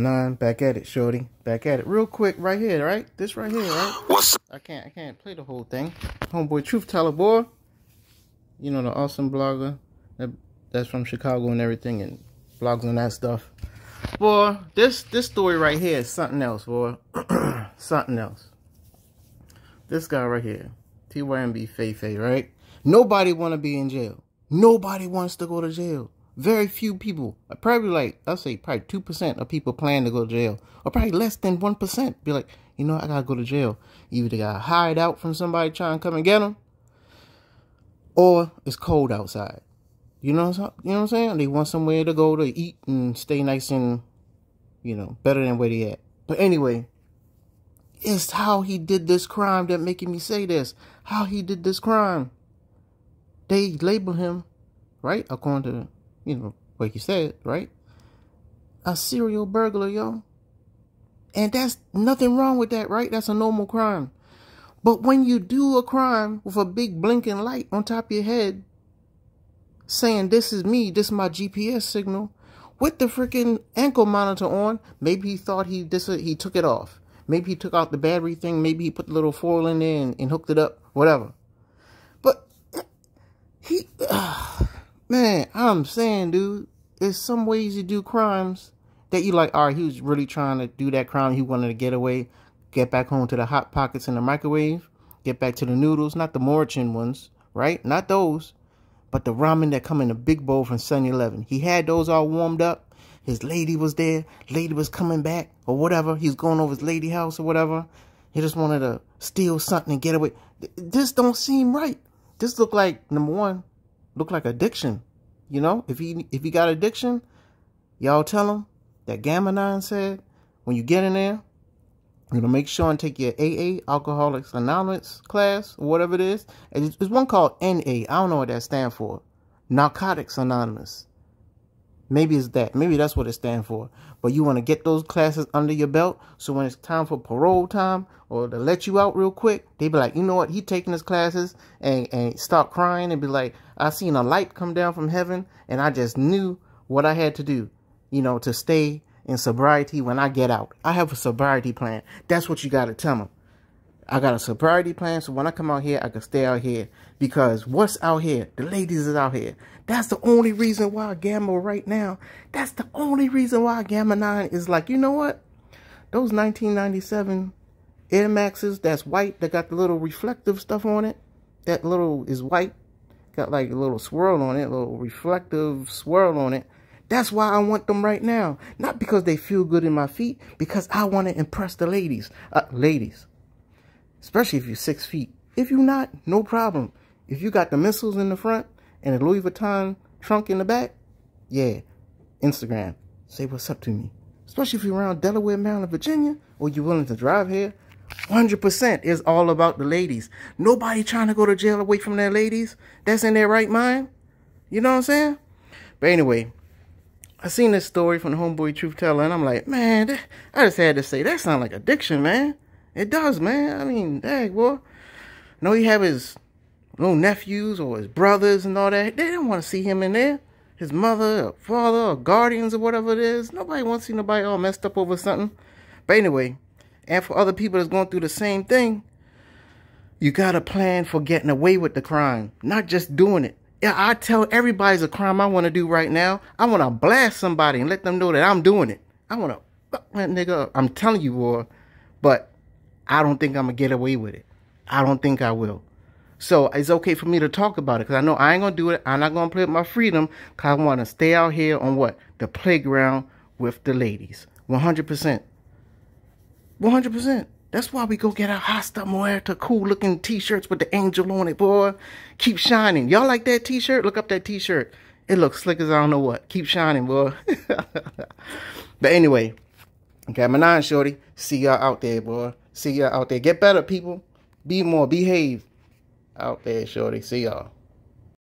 number Back at it, shorty. Back at it. Real quick, right here, right? This right here, right? What's I can't I can't play the whole thing. Homeboy Truth Teller Boy. You know the awesome blogger that, that's from Chicago and everything and blogs and that stuff. Boy, this this story right here is something else, boy. something else. This guy right here. TYMB Fei Fei, right? Nobody wanna be in jail. Nobody wants to go to jail very few people, probably like, I'll say probably 2% of people plan to go to jail, or probably less than 1%, be like, you know, I gotta go to jail. Either they gotta hide out from somebody trying to come and get them, or it's cold outside. You know, you know what I'm saying? They want somewhere to go to eat and stay nice and, you know, better than where they at. But anyway, it's how he did this crime that making me say this. How he did this crime. They label him, right? According to you know, like you said, right? A serial burglar, yo. And that's nothing wrong with that, right? That's a normal crime. But when you do a crime with a big blinking light on top of your head saying, this is me, this is my GPS signal, with the freaking ankle monitor on, maybe he thought he, this, he took it off. Maybe he took out the battery thing. Maybe he put the little foil in there and, and hooked it up, whatever. But he, uh, man, I'm saying, dude, there's some ways you do crimes that you like, all right, he was really trying to do that crime. He wanted to get away, get back home to the hot pockets in the microwave, get back to the noodles, not the Morichin ones, right? Not those, but the ramen that come in a big bowl from 7-Eleven. He had those all warmed up. His lady was there. Lady was coming back or whatever. He's going over his lady house or whatever. He just wanted to steal something and get away. This don't seem right. This look like, number one, look like addiction. You know, if he if he got addiction, y'all tell him that Gamma Nine said when you get in there, you know, make sure and take your AA Alcoholics Anonymous class, whatever it is. And there's one called NA. I don't know what that stands for. Narcotics Anonymous. Maybe it's that. Maybe that's what it stands for. But you want to get those classes under your belt. So when it's time for parole time or to let you out real quick, they be like, you know what? He taking his classes and, and start crying and be like, I seen a light come down from heaven and I just knew what I had to do, you know, to stay in sobriety when I get out. I have a sobriety plan. That's what you got to tell them. I got a sobriety plan, so when I come out here, I can stay out here. Because what's out here? The ladies is out here. That's the only reason why I gamble right now. That's the only reason why Gamma 9 is like, you know what? Those 1997 Air Maxes that's white, that got the little reflective stuff on it. That little is white. Got like a little swirl on it, a little reflective swirl on it. That's why I want them right now. Not because they feel good in my feet, because I want to impress the ladies. Uh, ladies especially if you're six feet. If you're not, no problem. If you got the missiles in the front and a Louis Vuitton trunk in the back, yeah, Instagram. Say what's up to me. Especially if you're around Delaware, Maryland, Virginia, or you're willing to drive here. 100% is all about the ladies. Nobody trying to go to jail away from their ladies that's in their right mind. You know what I'm saying? But anyway, I seen this story from the homeboy truth teller, and I'm like, man, that, I just had to say that sounds like addiction, man. It does, man. I mean, dang, boy. You know he have his little nephews or his brothers and all that. They didn't want to see him in there. His mother or father or guardians or whatever it is. Nobody wants to see nobody all messed up over something. But anyway, and for other people that's going through the same thing, you got a plan for getting away with the crime, not just doing it. Yeah, I tell everybody's a crime I want to do right now. I want to blast somebody and let them know that I'm doing it. I want to, fuck that nigga, I'm telling you, boy. But I don't think I'm gonna get away with it. I don't think I will. So it's okay for me to talk about it because I know I ain't gonna do it. I'm not gonna play with my freedom because I want to stay out here on what the playground with the ladies. 100%. 100%. That's why we go get our Hasta Muerta cool looking t-shirts with the angel on it, boy. Keep shining. Y'all like that t-shirt? Look up that t-shirt. It looks slick as I don't know what. Keep shining, boy. but anyway, okay, my nine, shorty. See y'all out there, boy. See y'all out there. Get better, people. Be more. Behave out there, shorty. See y'all.